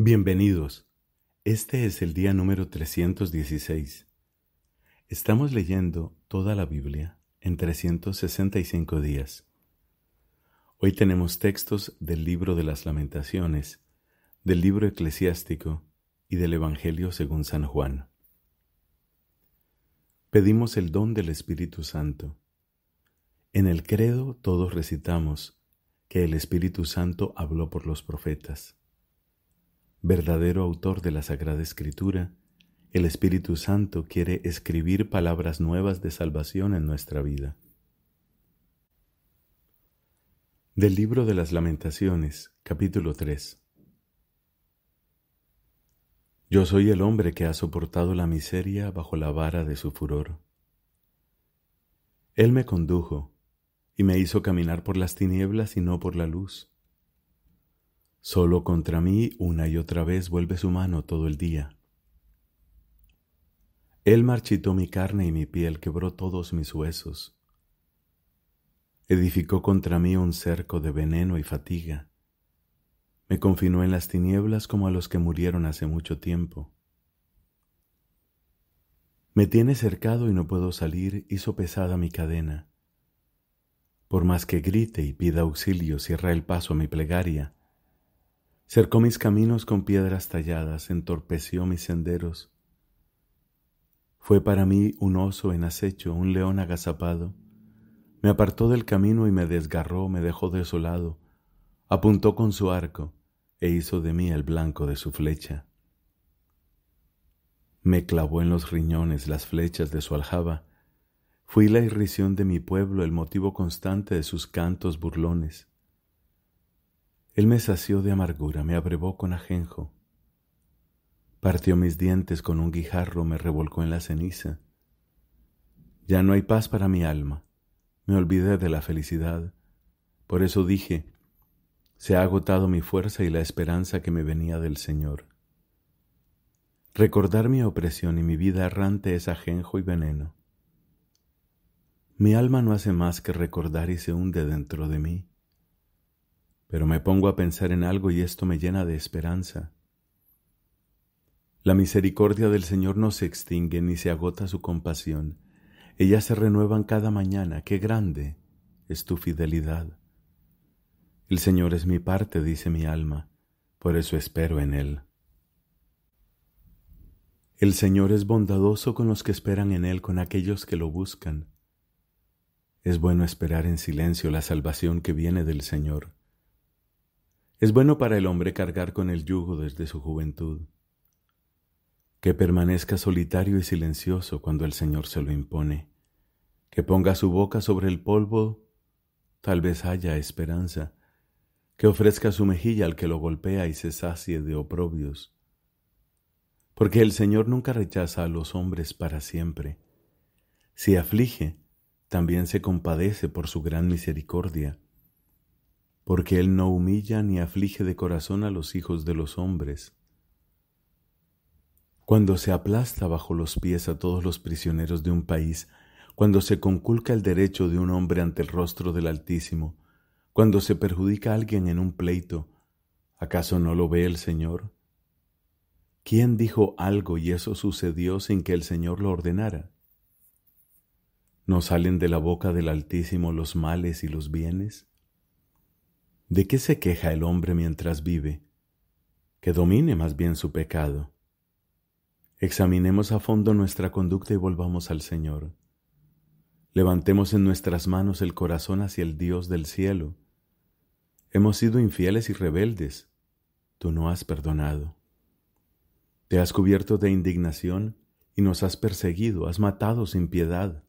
Bienvenidos. Este es el día número 316. Estamos leyendo toda la Biblia en 365 días. Hoy tenemos textos del libro de las lamentaciones, del libro eclesiástico y del Evangelio según San Juan. Pedimos el don del Espíritu Santo. En el credo todos recitamos que el Espíritu Santo habló por los profetas verdadero autor de la Sagrada Escritura, el Espíritu Santo quiere escribir palabras nuevas de salvación en nuestra vida. Del libro de las Lamentaciones, capítulo 3. Yo soy el hombre que ha soportado la miseria bajo la vara de su furor. Él me condujo y me hizo caminar por las tinieblas y no por la luz Solo contra mí una y otra vez vuelve su mano todo el día. Él marchitó mi carne y mi piel, quebró todos mis huesos. Edificó contra mí un cerco de veneno y fatiga. Me confinó en las tinieblas como a los que murieron hace mucho tiempo. Me tiene cercado y no puedo salir, hizo pesada mi cadena. Por más que grite y pida auxilio, cierra el paso a mi plegaria Cercó mis caminos con piedras talladas, entorpeció mis senderos. Fue para mí un oso en acecho, un león agazapado. Me apartó del camino y me desgarró, me dejó desolado. Apuntó con su arco e hizo de mí el blanco de su flecha. Me clavó en los riñones las flechas de su aljaba. Fui la irrisión de mi pueblo, el motivo constante de sus cantos burlones. Él me sació de amargura, me abrevó con ajenjo. Partió mis dientes con un guijarro, me revolcó en la ceniza. Ya no hay paz para mi alma. Me olvidé de la felicidad. Por eso dije, se ha agotado mi fuerza y la esperanza que me venía del Señor. Recordar mi opresión y mi vida errante es ajenjo y veneno. Mi alma no hace más que recordar y se hunde dentro de mí pero me pongo a pensar en algo y esto me llena de esperanza. La misericordia del Señor no se extingue ni se agota su compasión. Ellas se renuevan cada mañana. ¡Qué grande es tu fidelidad! El Señor es mi parte, dice mi alma, por eso espero en Él. El Señor es bondadoso con los que esperan en Él, con aquellos que lo buscan. Es bueno esperar en silencio la salvación que viene del Señor. Es bueno para el hombre cargar con el yugo desde su juventud, que permanezca solitario y silencioso cuando el Señor se lo impone, que ponga su boca sobre el polvo, tal vez haya esperanza, que ofrezca su mejilla al que lo golpea y se sacie de oprobios. Porque el Señor nunca rechaza a los hombres para siempre. Si aflige, también se compadece por su gran misericordia porque Él no humilla ni aflige de corazón a los hijos de los hombres. Cuando se aplasta bajo los pies a todos los prisioneros de un país, cuando se conculca el derecho de un hombre ante el rostro del Altísimo, cuando se perjudica a alguien en un pleito, ¿acaso no lo ve el Señor? ¿Quién dijo algo y eso sucedió sin que el Señor lo ordenara? ¿No salen de la boca del Altísimo los males y los bienes? ¿De qué se queja el hombre mientras vive? Que domine más bien su pecado. Examinemos a fondo nuestra conducta y volvamos al Señor. Levantemos en nuestras manos el corazón hacia el Dios del cielo. Hemos sido infieles y rebeldes. Tú no has perdonado. Te has cubierto de indignación y nos has perseguido, has matado sin piedad.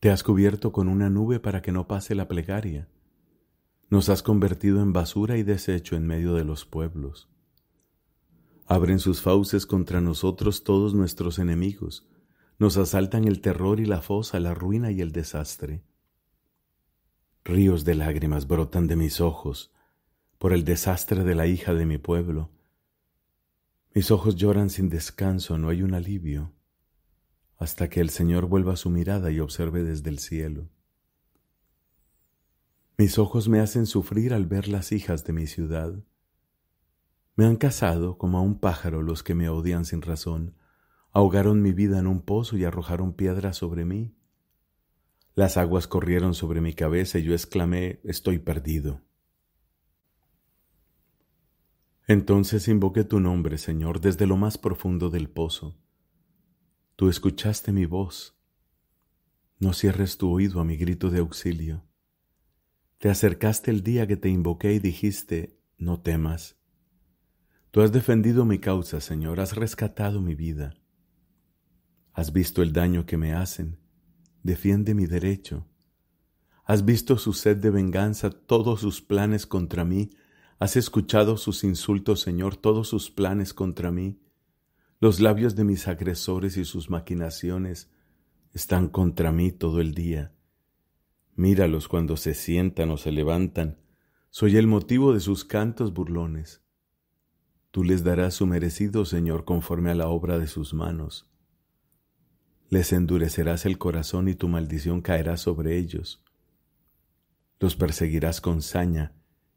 Te has cubierto con una nube para que no pase la plegaria nos has convertido en basura y desecho en medio de los pueblos. Abren sus fauces contra nosotros todos nuestros enemigos. Nos asaltan el terror y la fosa, la ruina y el desastre. Ríos de lágrimas brotan de mis ojos por el desastre de la hija de mi pueblo. Mis ojos lloran sin descanso, no hay un alivio, hasta que el Señor vuelva su mirada y observe desde el cielo. Mis ojos me hacen sufrir al ver las hijas de mi ciudad. Me han casado como a un pájaro los que me odian sin razón, ahogaron mi vida en un pozo y arrojaron piedras sobre mí. Las aguas corrieron sobre mi cabeza y yo exclamé, estoy perdido. Entonces invoqué tu nombre, Señor, desde lo más profundo del pozo. Tú escuchaste mi voz. No cierres tu oído a mi grito de auxilio. Te acercaste el día que te invoqué y dijiste, no temas. Tú has defendido mi causa, Señor, has rescatado mi vida. Has visto el daño que me hacen, defiende mi derecho. Has visto su sed de venganza, todos sus planes contra mí. Has escuchado sus insultos, Señor, todos sus planes contra mí. Los labios de mis agresores y sus maquinaciones están contra mí todo el día. Míralos cuando se sientan o se levantan. Soy el motivo de sus cantos burlones. Tú les darás su merecido, Señor, conforme a la obra de sus manos. Les endurecerás el corazón y tu maldición caerá sobre ellos. Los perseguirás con saña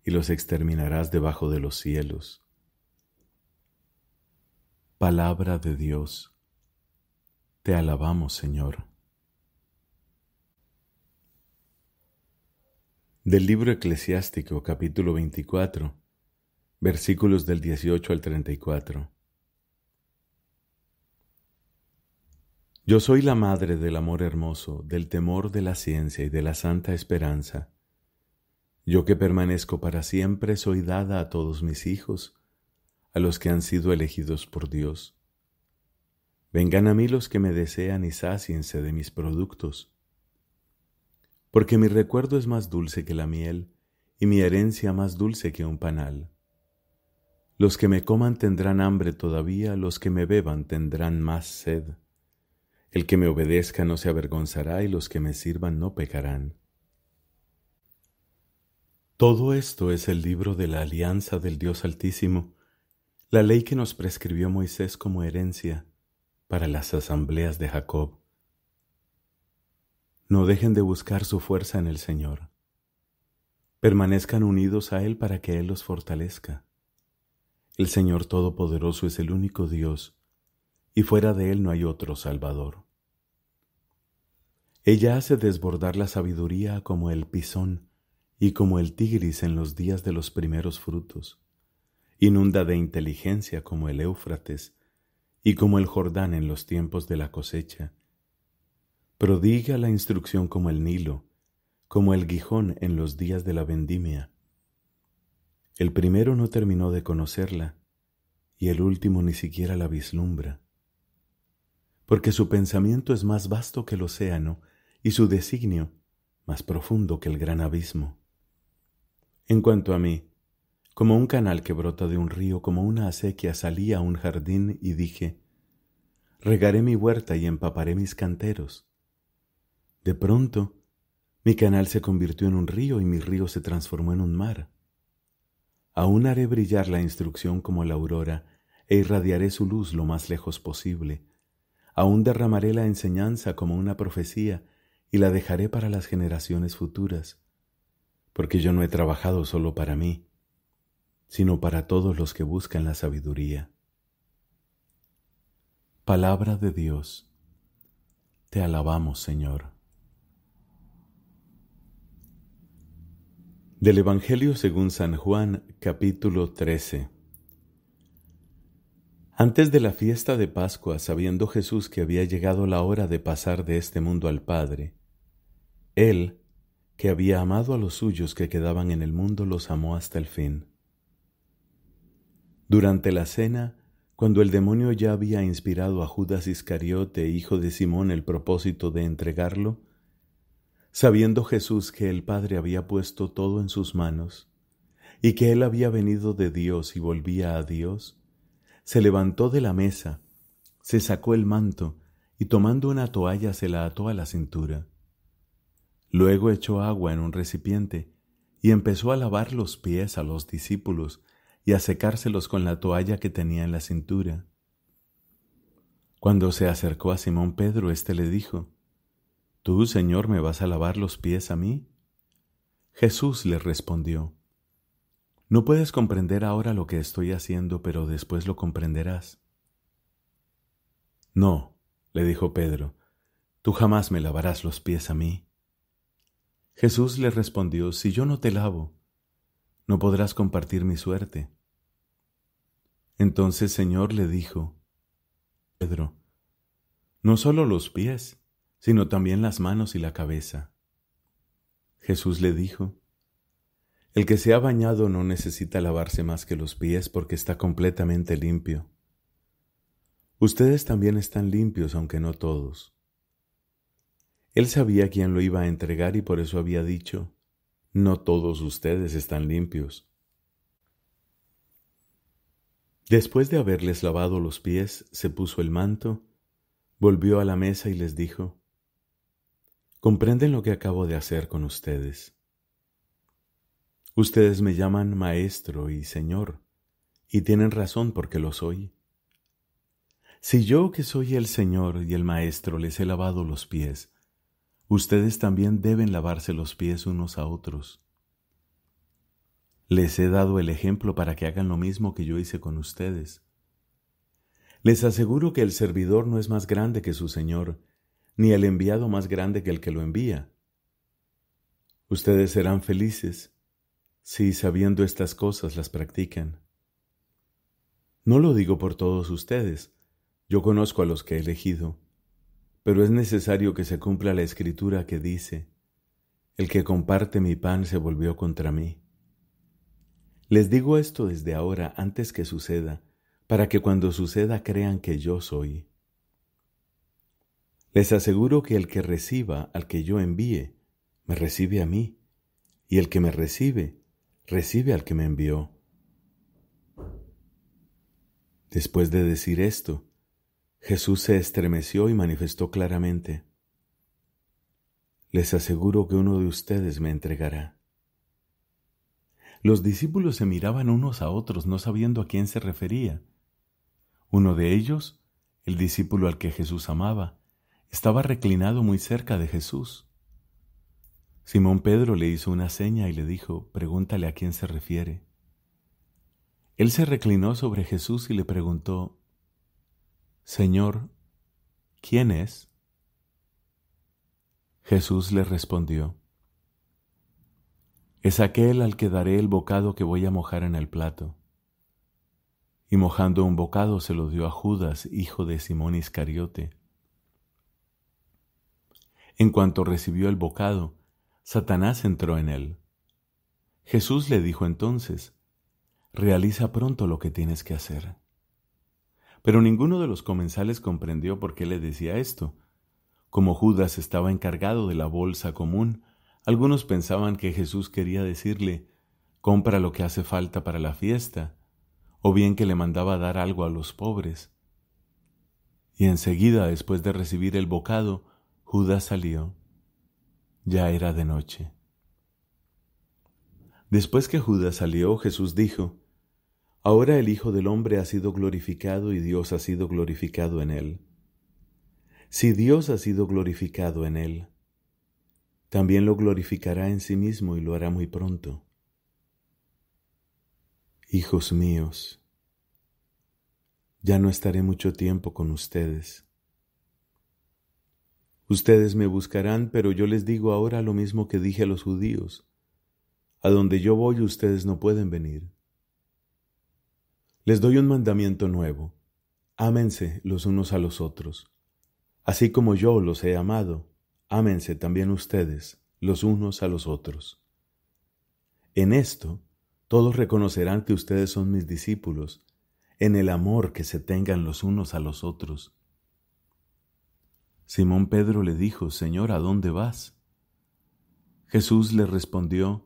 y los exterminarás debajo de los cielos. Palabra de Dios. Te alabamos, Señor. Del libro eclesiástico capítulo 24, versículos del 18 al 34. Yo soy la madre del amor hermoso, del temor de la ciencia y de la santa esperanza. Yo que permanezco para siempre soy dada a todos mis hijos, a los que han sido elegidos por Dios. Vengan a mí los que me desean y saciense de mis productos porque mi recuerdo es más dulce que la miel, y mi herencia más dulce que un panal. Los que me coman tendrán hambre todavía, los que me beban tendrán más sed. El que me obedezca no se avergonzará, y los que me sirvan no pecarán. Todo esto es el libro de la alianza del Dios Altísimo, la ley que nos prescribió Moisés como herencia para las asambleas de Jacob. No dejen de buscar su fuerza en el Señor. Permanezcan unidos a Él para que Él los fortalezca. El Señor Todopoderoso es el único Dios, y fuera de Él no hay otro Salvador. Ella hace desbordar la sabiduría como el pisón y como el tigris en los días de los primeros frutos. Inunda de inteligencia como el Éufrates y como el Jordán en los tiempos de la cosecha, Prodiga la instrucción como el Nilo, como el Guijón en los días de la vendimia. El primero no terminó de conocerla, y el último ni siquiera la vislumbra. Porque su pensamiento es más vasto que el océano, y su designio más profundo que el gran abismo. En cuanto a mí, como un canal que brota de un río, como una acequia, salí a un jardín y dije, regaré mi huerta y empaparé mis canteros, de pronto, mi canal se convirtió en un río y mi río se transformó en un mar. Aún haré brillar la instrucción como la aurora e irradiaré su luz lo más lejos posible. Aún derramaré la enseñanza como una profecía y la dejaré para las generaciones futuras, porque yo no he trabajado solo para mí, sino para todos los que buscan la sabiduría. Palabra de Dios. Te alabamos, Señor. Del Evangelio según San Juan capítulo 13 Antes de la fiesta de Pascua, sabiendo Jesús que había llegado la hora de pasar de este mundo al Padre, Él, que había amado a los suyos que quedaban en el mundo, los amó hasta el fin. Durante la cena, cuando el demonio ya había inspirado a Judas Iscariote, hijo de Simón, el propósito de entregarlo, Sabiendo Jesús que el Padre había puesto todo en sus manos, y que él había venido de Dios y volvía a Dios, se levantó de la mesa, se sacó el manto, y tomando una toalla se la ató a la cintura. Luego echó agua en un recipiente, y empezó a lavar los pies a los discípulos y a secárselos con la toalla que tenía en la cintura. Cuando se acercó a Simón Pedro, éste le dijo, ¿Tú, Señor, me vas a lavar los pies a mí? Jesús le respondió, No puedes comprender ahora lo que estoy haciendo, pero después lo comprenderás. No, le dijo Pedro, tú jamás me lavarás los pies a mí. Jesús le respondió, Si yo no te lavo, no podrás compartir mi suerte. Entonces Señor le dijo, Pedro, no solo los pies, sino también las manos y la cabeza. Jesús le dijo, El que se ha bañado no necesita lavarse más que los pies porque está completamente limpio. Ustedes también están limpios, aunque no todos. Él sabía quién lo iba a entregar y por eso había dicho, No todos ustedes están limpios. Después de haberles lavado los pies, se puso el manto, volvió a la mesa y les dijo, comprenden lo que acabo de hacer con ustedes. Ustedes me llaman maestro y señor, y tienen razón porque lo soy. Si yo que soy el Señor y el Maestro les he lavado los pies, ustedes también deben lavarse los pies unos a otros. Les he dado el ejemplo para que hagan lo mismo que yo hice con ustedes. Les aseguro que el servidor no es más grande que su Señor, ni el enviado más grande que el que lo envía. Ustedes serán felices si sabiendo estas cosas las practican. No lo digo por todos ustedes, yo conozco a los que he elegido, pero es necesario que se cumpla la escritura que dice, el que comparte mi pan se volvió contra mí. Les digo esto desde ahora antes que suceda, para que cuando suceda crean que yo soy. Les aseguro que el que reciba al que yo envíe, me recibe a mí, y el que me recibe, recibe al que me envió. Después de decir esto, Jesús se estremeció y manifestó claramente, Les aseguro que uno de ustedes me entregará. Los discípulos se miraban unos a otros, no sabiendo a quién se refería. Uno de ellos, el discípulo al que Jesús amaba, estaba reclinado muy cerca de Jesús. Simón Pedro le hizo una seña y le dijo, pregúntale a quién se refiere. Él se reclinó sobre Jesús y le preguntó, Señor, ¿quién es? Jesús le respondió, Es aquel al que daré el bocado que voy a mojar en el plato. Y mojando un bocado se lo dio a Judas, hijo de Simón Iscariote en cuanto recibió el bocado, Satanás entró en él. Jesús le dijo entonces, Realiza pronto lo que tienes que hacer. Pero ninguno de los comensales comprendió por qué le decía esto. Como Judas estaba encargado de la bolsa común, algunos pensaban que Jesús quería decirle, compra lo que hace falta para la fiesta, o bien que le mandaba dar algo a los pobres. Y enseguida, después de recibir el bocado, Judas salió. Ya era de noche. Después que Judas salió, Jesús dijo, Ahora el Hijo del Hombre ha sido glorificado y Dios ha sido glorificado en él. Si Dios ha sido glorificado en él, también lo glorificará en sí mismo y lo hará muy pronto. Hijos míos, ya no estaré mucho tiempo con ustedes. Ustedes me buscarán, pero yo les digo ahora lo mismo que dije a los judíos. A donde yo voy ustedes no pueden venir. Les doy un mandamiento nuevo. Ámense los unos a los otros. Así como yo los he amado, ámense también ustedes los unos a los otros. En esto, todos reconocerán que ustedes son mis discípulos, en el amor que se tengan los unos a los otros. Simón Pedro le dijo, Señor, ¿a dónde vas? Jesús le respondió,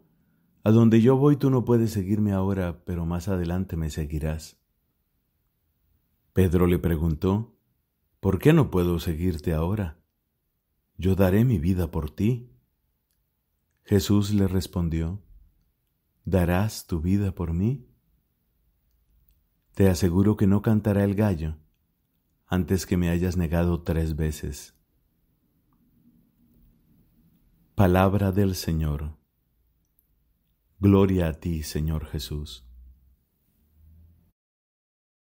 A donde yo voy tú no puedes seguirme ahora, pero más adelante me seguirás. Pedro le preguntó, ¿por qué no puedo seguirte ahora? Yo daré mi vida por ti. Jesús le respondió, ¿darás tu vida por mí? Te aseguro que no cantará el gallo antes que me hayas negado tres veces. Palabra del Señor. Gloria a ti, Señor Jesús.